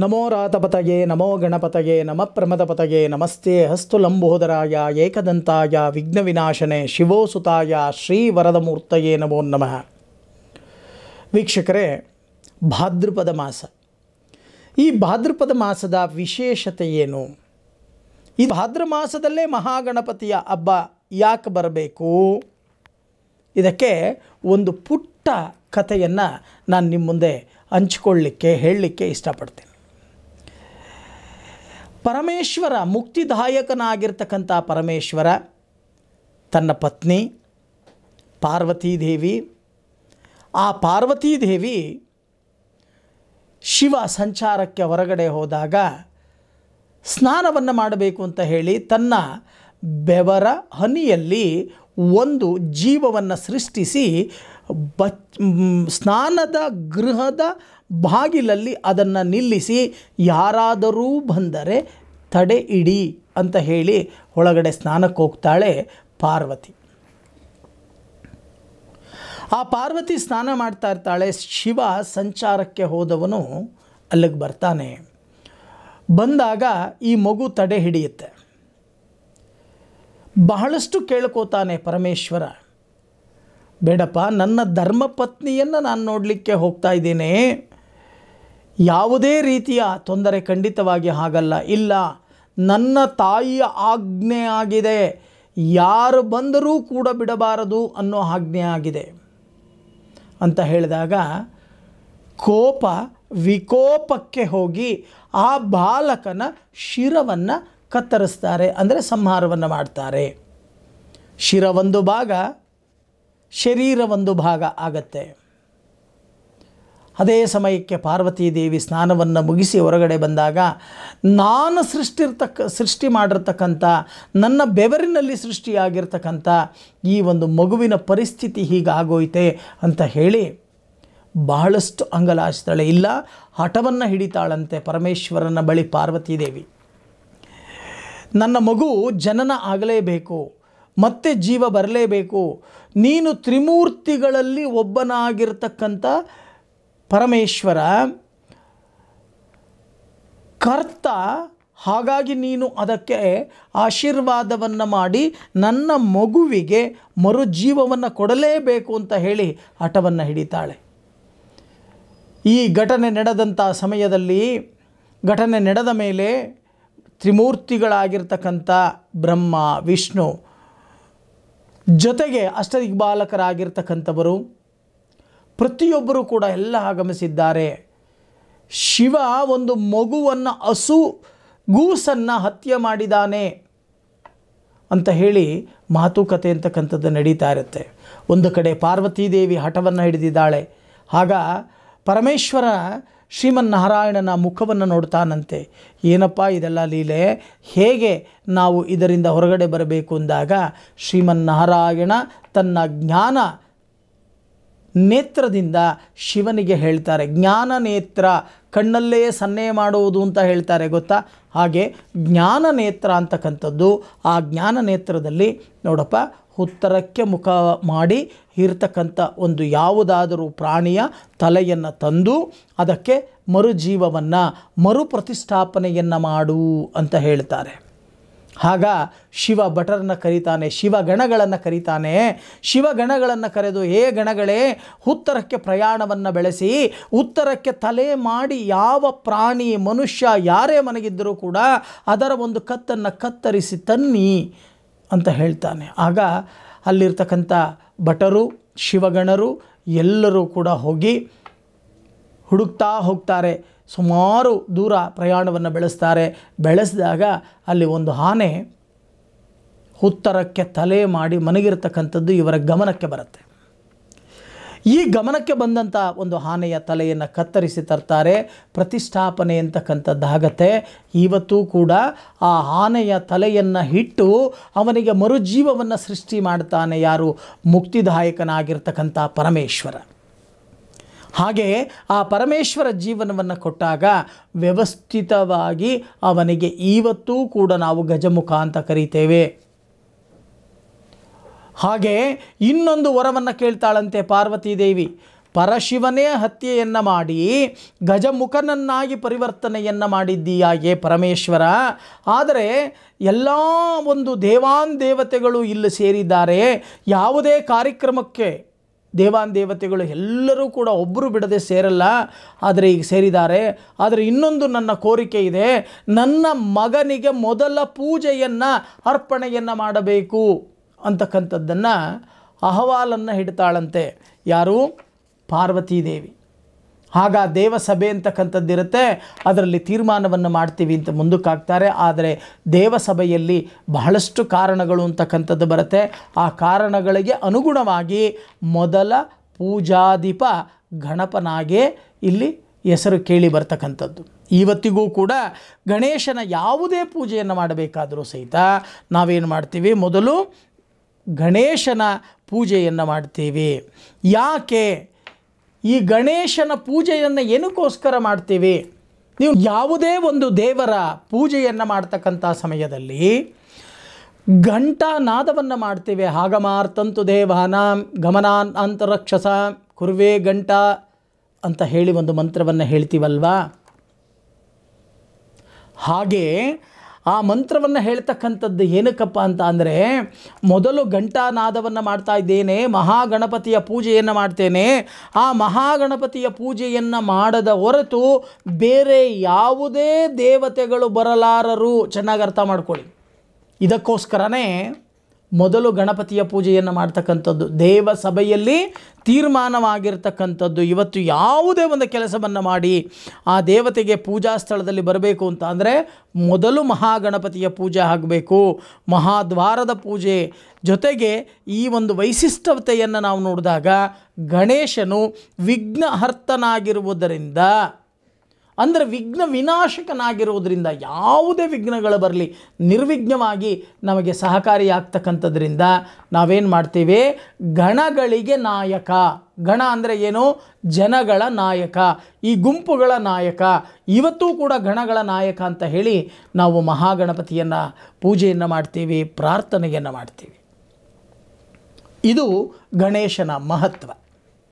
ನಮೋ ರಾತಪತಗೆ ನಮೋ ಗಣಪತಗೆ ನಮ ಪ್ರಮದಪತಗೆ ನಮಸ್ತೆ ಹಸ್ತು ಲಂಬೋದರಾಯ ಏಕದಂತಾಯ ವಿಘ್ನ ವಿನಾಶನೆ ಶಿವೋಸುತಾಯ ಶ್ರೀ ಮೂರ್ತಯೇ ನಮೋ ನಮಃ ವೀಕ್ಷಕರೇ ಭಾದ್ರಪದ ಮಾಸ ಈ ಭಾದ್ರಪದ ಮಾಸದ ವಿಶೇಷತೆ ಏನು ಈ ಭಾದ್ರ ಮಾಸದಲ್ಲೇ ಮಹಾಗಣಪತಿಯ ಹಬ್ಬ ಯಾಕೆ ಬರಬೇಕು ಇದಕ್ಕೆ ಒಂದು ಪುಟ್ಟ ಕಥೆಯನ್ನು ನಾನು ನಿಮ್ಮ ಮುಂದೆ ಹಂಚಿಕೊಳ್ಳಲಿಕ್ಕೆ ಹೇಳಲಿಕ್ಕೆ ಇಷ್ಟಪಡ್ತೀನಿ ಪರಮೇಶ್ವರ ಮುಕ್ತಿದಾಯಕನಾಗಿರ್ತಕ್ಕಂಥ ಪರಮೇಶ್ವರ ತನ್ನ ಪತ್ನಿ ಪಾರ್ವತೀದೇವಿ ಆ ಪಾರ್ವತೀದೇವಿ ಶಿವ ಸಂಚಾರಕ್ಕೆ ಹೊರಗಡೆ ಹೋದಾಗ ಸ್ನಾನವನ್ನು ಮಾಡಬೇಕು ಅಂತ ಹೇಳಿ ತನ್ನ ಬೆವರ ಹನಿಯಲ್ಲಿ ಒಂದು ಜೀವವನ್ನು ಸೃಷ್ಟಿಸಿ ಬಚ್ ಸ್ನಾನದ ಗೃಹದ ಬಾಗಿಲಲ್ಲಿ ಅದನ್ನು ನಿಲ್ಲಿಸಿ ಯಾರಾದರೂ ಬಂದರೆ ತಡೆ ಇಡಿ ಅಂತ ಹೇಳಿ ಒಳಗಡೆ ಸ್ನಾನಕ್ಕೆ ಹೋಗ್ತಾಳೆ ಪಾರ್ವತಿ ಆ ಪಾರ್ವತಿ ಸ್ನಾನ ಮಾಡ್ತಾ ಇರ್ತಾಳೆ ಶಿವ ಸಂಚಾರಕ್ಕೆ ಹೋದವನು ಅಲ್ಲಿಗೆ ಬರ್ತಾನೆ ಬಂದಾಗ ಈ ಮಗು ತಡೆ ಹಿಡಿಯುತ್ತೆ ಬಹಳಷ್ಟು ಕೇಳ್ಕೋತಾನೆ ಪರಮೇಶ್ವರ ಬೇಡಪ್ಪ ನನ್ನ ಧರ್ಮಪತ್ನಿಯನ್ನು ನಾನು ನೋಡಲಿಕ್ಕೆ ಹೋಗ್ತಾ ಇದ್ದೇನೆ ಯಾವುದೇ ರೀತಿಯ ತೊಂದರೆ ಖಂಡಿತವಾಗಿ ಹಾಗಲ್ಲ ಇಲ್ಲ ನನ್ನ ತಾಯಿಯ ಆಜ್ಞೆ ಆಗಿದೆ ಯಾರು ಬಂದರೂ ಕೂಡ ಬಿಡಬಾರದು ಅನ್ನೋ ಆಜ್ಞೆ ಆಗಿದೆ ಅಂತ ಹೇಳಿದಾಗ ಕೋಪ ವಿಕೋಪಕ್ಕೆ ಹೋಗಿ ಆ ಬಾಲಕನ ಶಿರವನ್ನು ಕತ್ತರಿಸ್ತಾರೆ ಅಂದರೆ ಸಂಹಾರವನ್ನು ಮಾಡ್ತಾರೆ ಶಿರ ಒಂದು ಭಾಗ ಶರೀರ ಒಂದು ಭಾಗ ಆಗತ್ತೆ ಅದೇ ಸಮಯಕ್ಕೆ ಪಾರ್ವತೀದೇವಿ ಸ್ನಾನವನ್ನು ಮುಗಿಸಿ ಹೊರಗಡೆ ಬಂದಾಗ ನಾನು ಸೃಷ್ಟಿರ್ತಕ್ಕ ಸೃಷ್ಟಿ ಮಾಡಿರ್ತಕ್ಕಂಥ ನನ್ನ ಬೆವರಿನಲ್ಲಿ ಸೃಷ್ಟಿಯಾಗಿರ್ತಕ್ಕಂಥ ಈ ಒಂದು ಮಗುವಿನ ಪರಿಸ್ಥಿತಿ ಹೀಗಾಗೋಯ್ತೆ ಅಂತ ಹೇಳಿ ಬಹಳಷ್ಟು ಅಂಗಲಾಚ್ತಾಳೆ ಇಲ್ಲ ಹಠವನ್ನು ಹಿಡಿತಾಳಂತೆ ಪರಮೇಶ್ವರನ ಬಳಿ ದೇವಿ ನನ್ನ ಮಗು ಜನನ ಆಗಲೇಬೇಕು ಮತ್ತೆ ಜೀವ ಬರಲೇಬೇಕು ನೀನು ತ್ರಿಮೂರ್ತಿಗಳಲ್ಲಿ ಒಬ್ಬನಾಗಿರ್ತಕ್ಕಂಥ ಪರಮೇಶ್ವರ ಕರ್ತ ಹಾಗಾಗಿ ನೀನು ಅದಕ್ಕೆ ಆಶೀರ್ವಾದವನ್ನು ಮಾಡಿ ನನ್ನ ಮಗುವಿಗೆ ಮರುಜೀವವನ್ನು ಕೊಡಲೇಬೇಕು ಅಂತ ಹೇಳಿ ಹಠವನ್ನು ಹಿಡಿತಾಳೆ ಈ ಘಟನೆ ನಡೆದಂಥ ಸಮಯದಲ್ಲಿ ಘಟನೆ ನಡೆದ ಮೇಲೆ ತ್ರಿಮೂರ್ತಿಗಳಾಗಿರ್ತಕ್ಕಂಥ ಬ್ರಹ್ಮ ವಿಷ್ಣು ಜೊತೆಗೆ ದಿಗ್ಬಾಲಕರಾಗಿರ್ತಕ್ಕಂಥವರು ಪ್ರತಿಯೊಬ್ಬರೂ ಕೂಡ ಎಲ್ಲ ಆಗಮಿಸಿದ್ದಾರೆ ಶಿವ ಒಂದು ಮಗುವನ್ನು ಹಸು ಗೂಸನ್ನು ಹತ್ಯೆ ಮಾಡಿದಾನೆ ಅಂತ ಹೇಳಿ ಮಾತುಕತೆ ಅಂತಕ್ಕಂಥದ್ದು ನಡೀತಾ ಇರುತ್ತೆ ಒಂದು ಕಡೆ ಪಾರ್ವತೀದೇವಿ ಹಠವನ್ನು ಹಿಡಿದಿದ್ದಾಳೆ ಆಗ ಪರಮೇಶ್ವರ ಶ್ರೀಮನ್ನಾರಾಯಣನ ಮುಖವನ್ನು ನೋಡ್ತಾನಂತೆ ಏನಪ್ಪ ಇದೆಲ್ಲ ಲೀಲೆ ಹೇಗೆ ನಾವು ಇದರಿಂದ ಹೊರಗಡೆ ಬರಬೇಕು ಅಂದಾಗ ಶ್ರೀಮನ್ನಾರಾಯಣ ತನ್ನ ಜ್ಞಾನ ನೇತ್ರದಿಂದ ಶಿವನಿಗೆ ಹೇಳ್ತಾರೆ ಜ್ಞಾನ ನೇತ್ರ ಕಣ್ಣಲ್ಲೇ ಸನ್ನೆ ಮಾಡುವುದು ಅಂತ ಹೇಳ್ತಾರೆ ಗೊತ್ತಾ ಹಾಗೆ ಜ್ಞಾನ ನೇತ್ರ ಅಂತಕ್ಕಂಥದ್ದು ಆ ಜ್ಞಾನ ನೇತ್ರದಲ್ಲಿ ನೋಡಪ್ಪ ಉತ್ತರಕ್ಕೆ ಮುಖ ಮಾಡಿ ಇರ್ತಕ್ಕಂಥ ಒಂದು ಯಾವುದಾದರೂ ಪ್ರಾಣಿಯ ತಲೆಯನ್ನು ತಂದು ಅದಕ್ಕೆ ಮರುಜೀವವನ್ನು ಮರುಪ್ರತಿಷ್ಠಾಪನೆಯನ್ನು ಮಾಡು ಅಂತ ಹೇಳ್ತಾರೆ ಆಗ ಶಿವ ಭಟರನ್ನು ಕರೀತಾನೆ ಶಿವಗಣಗಳನ್ನು ಕರೀತಾನೆ ಶಿವಗಣಗಳನ್ನು ಕರೆದು ಹೇ ಗಣಗಳೇ ಉತ್ತರಕ್ಕೆ ಪ್ರಯಾಣವನ್ನು ಬೆಳೆಸಿ ಉತ್ತರಕ್ಕೆ ತಲೆ ಮಾಡಿ ಯಾವ ಪ್ರಾಣಿ ಮನುಷ್ಯ ಯಾರೇ ಮನೆಗಿದ್ದರೂ ಕೂಡ ಅದರ ಒಂದು ಕತ್ತನ್ನು ಕತ್ತರಿಸಿ ತನ್ನಿ ಅಂತ ಹೇಳ್ತಾನೆ ಆಗ ಅಲ್ಲಿರ್ತಕ್ಕಂಥ ಭಟರು ಶಿವಗಣರು ಎಲ್ಲರೂ ಕೂಡ ಹೋಗಿ ಹುಡುಕ್ತಾ ಹೋಗ್ತಾರೆ ಸುಮಾರು ದೂರ ಪ್ರಯಾಣವನ್ನು ಬೆಳೆಸ್ತಾರೆ ಬೆಳೆಸಿದಾಗ ಅಲ್ಲಿ ಒಂದು ಆನೆ ಉತ್ತರಕ್ಕೆ ತಲೆ ಮಾಡಿ ಮನಗಿರ್ತಕ್ಕಂಥದ್ದು ಇವರ ಗಮನಕ್ಕೆ ಬರುತ್ತೆ ಈ ಗಮನಕ್ಕೆ ಬಂದಂಥ ಒಂದು ಆನೆಯ ತಲೆಯನ್ನು ಕತ್ತರಿಸಿ ತರ್ತಾರೆ ಪ್ರತಿಷ್ಠಾಪನೆ ಅಂತಕ್ಕಂಥದ್ದಾಗತ್ತೆ ಇವತ್ತು ಕೂಡ ಆ ಆನೆಯ ತಲೆಯನ್ನು ಇಟ್ಟು ಅವನಿಗೆ ಮರುಜೀವವನ್ನು ಸೃಷ್ಟಿ ಮಾಡ್ತಾನೆ ಯಾರು ಮುಕ್ತಿದಾಯಕನಾಗಿರ್ತಕ್ಕಂಥ ಪರಮೇಶ್ವರ ಹಾಗೆ ಆ ಪರಮೇಶ್ವರ ಜೀವನವನ್ನು ಕೊಟ್ಟಾಗ ವ್ಯವಸ್ಥಿತವಾಗಿ ಅವನಿಗೆ ಇವತ್ತೂ ಕೂಡ ನಾವು ಗಜಮುಖ ಅಂತ ಕರಿತೇವೆ ಹಾಗೆ ಇನ್ನೊಂದು ವರವನ್ನು ಕೇಳ್ತಾಳಂತೆ ದೇವಿ ಪರಶಿವನೇ ಹತ್ಯೆಯನ್ನು ಮಾಡಿ ಗಜಮುಖನನ್ನಾಗಿ ಪರಿವರ್ತನೆಯನ್ನು ಮಾಡಿದ್ದೀಯಾಗೆ ಪರಮೇಶ್ವರ ಆದರೆ ಎಲ್ಲ ಒಂದು ದೇವಾನ್ ದೇವತೆಗಳು ಇಲ್ಲಿ ಸೇರಿದ್ದಾರೆ ಯಾವುದೇ ಕಾರ್ಯಕ್ರಮಕ್ಕೆ ದೇವಾನ್ ದೇವತೆಗಳು ಎಲ್ಲರೂ ಕೂಡ ಒಬ್ಬರು ಬಿಡದೆ ಸೇರಲ್ಲ ಆದರೆ ಈಗ ಸೇರಿದ್ದಾರೆ ಆದರೆ ಇನ್ನೊಂದು ನನ್ನ ಕೋರಿಕೆ ಇದೆ ನನ್ನ ಮಗನಿಗೆ ಮೊದಲ ಪೂಜೆಯನ್ನು ಅರ್ಪಣೆಯನ್ನು ಮಾಡಬೇಕು ಅಂತಕ್ಕಂಥದ್ದನ್ನು ಅಹವಾಲನ್ನು ಹಿಡ್ತಾಳಂತೆ ಯಾರು ಪಾರ್ವತೀದೇವಿ ಆಗ ದೇವಸಭೆ ಅಂತಕ್ಕಂಥದ್ದಿರುತ್ತೆ ಅದರಲ್ಲಿ ತೀರ್ಮಾನವನ್ನು ಮಾಡ್ತೀವಿ ಅಂತ ಮುಂದಕ್ಕಾಗ್ತಾರೆ ಆದರೆ ದೇವಸಭೆಯಲ್ಲಿ ಬಹಳಷ್ಟು ಕಾರಣಗಳು ಅಂತಕ್ಕಂಥದ್ದು ಬರುತ್ತೆ ಆ ಕಾರಣಗಳಿಗೆ ಅನುಗುಣವಾಗಿ ಮೊದಲ ಪೂಜಾಧಿಪ ಗಣಪನಾಗೆ ಇಲ್ಲಿ ಹೆಸರು ಕೇಳಿ ಬರ್ತಕ್ಕಂಥದ್ದು ಇವತ್ತಿಗೂ ಕೂಡ ಗಣೇಶನ ಯಾವುದೇ ಪೂಜೆಯನ್ನು ಮಾಡಬೇಕಾದರೂ ಸಹಿತ ನಾವೇನು ಮಾಡ್ತೀವಿ ಮೊದಲು ಗಣೇಶನ ಪೂಜೆಯನ್ನು ಮಾಡ್ತೀವಿ ಯಾಕೆ ಈ ಗಣೇಶನ ಪೂಜೆಯನ್ನು ಏನಕ್ಕೋಸ್ಕರ ಮಾಡ್ತೀವಿ ನೀವು ಯಾವುದೇ ಒಂದು ದೇವರ ಪೂಜೆಯನ್ನು ಮಾಡ್ತಕ್ಕಂಥ ಸಮಯದಲ್ಲಿ ನಾದವನ್ನು ಮಾಡ್ತೇವೆ ಹಾಗಮಾರ್ತಂತು ದೇವಾನ ಗಮನಾನ್ ಅಂತರಕ್ಷಸ ಕುರ್ವೇ ಗಂಟ ಅಂತ ಹೇಳಿ ಒಂದು ಮಂತ್ರವನ್ನು ಹೇಳ್ತೀವಲ್ವಾ ಹಾಗೆ ಆ ಮಂತ್ರವನ್ನು ಹೇಳ್ತಕ್ಕಂಥದ್ದು ಏನಕ್ಕಪ್ಪ ಅಂತ ಅಂದರೆ ಮೊದಲು ಘಂಟಾನಾದವನ್ನು ಮಾಡ್ತಾ ಇದ್ದೇನೆ ಮಹಾಗಣಪತಿಯ ಪೂಜೆಯನ್ನು ಮಾಡ್ತೇನೆ ಆ ಮಹಾಗಣಪತಿಯ ಪೂಜೆಯನ್ನು ಮಾಡದ ಹೊರತು ಬೇರೆ ಯಾವುದೇ ದೇವತೆಗಳು ಬರಲಾರರು ಚೆನ್ನಾಗಿ ಅರ್ಥ ಮಾಡ್ಕೊಳ್ಳಿ ಇದಕ್ಕೋಸ್ಕರನೇ ಮೊದಲು ಗಣಪತಿಯ ಪೂಜೆಯನ್ನು ಮಾಡ್ತಕ್ಕಂಥದ್ದು ದೇವ ಸಭೆಯಲ್ಲಿ ತೀರ್ಮಾನವಾಗಿರ್ತಕ್ಕಂಥದ್ದು ಇವತ್ತು ಯಾವುದೇ ಒಂದು ಕೆಲಸವನ್ನು ಮಾಡಿ ಆ ದೇವತೆಗೆ ಪೂಜಾ ಸ್ಥಳದಲ್ಲಿ ಬರಬೇಕು ಅಂತ ಅಂದರೆ ಮೊದಲು ಮಹಾಗಣಪತಿಯ ಪೂಜೆ ಆಗಬೇಕು ಮಹಾದ್ವಾರದ ಪೂಜೆ ಜೊತೆಗೆ ಈ ಒಂದು ವೈಶಿಷ್ಟ್ಯತೆಯನ್ನು ನಾವು ನೋಡಿದಾಗ ಗಣೇಶನು ವಿಘ್ನಹರ್ತನಾಗಿರುವುದರಿಂದ ಅಂದರೆ ವಿಘ್ನ ವಿನಾಶಕನಾಗಿರುವುದರಿಂದ ಯಾವುದೇ ವಿಘ್ನಗಳು ಬರಲಿ ನಿರ್ವಿಘ್ನವಾಗಿ ನಮಗೆ ಸಹಕಾರಿಯಾಗ್ತಕ್ಕಂಥದ್ರಿಂದ ನಾವೇನು ಮಾಡ್ತೀವಿ ಗಣಗಳಿಗೆ ನಾಯಕ ಗಣ ಅಂದರೆ ಏನು ಜನಗಳ ನಾಯಕ ಈ ಗುಂಪುಗಳ ನಾಯಕ ಇವತ್ತೂ ಕೂಡ ಗಣಗಳ ನಾಯಕ ಅಂತ ಹೇಳಿ ನಾವು ಮಹಾಗಣಪತಿಯನ್ನು ಪೂಜೆಯನ್ನು ಮಾಡ್ತೀವಿ ಪ್ರಾರ್ಥನೆಯನ್ನು ಮಾಡ್ತೀವಿ ಇದು ಗಣೇಶನ ಮಹತ್ವ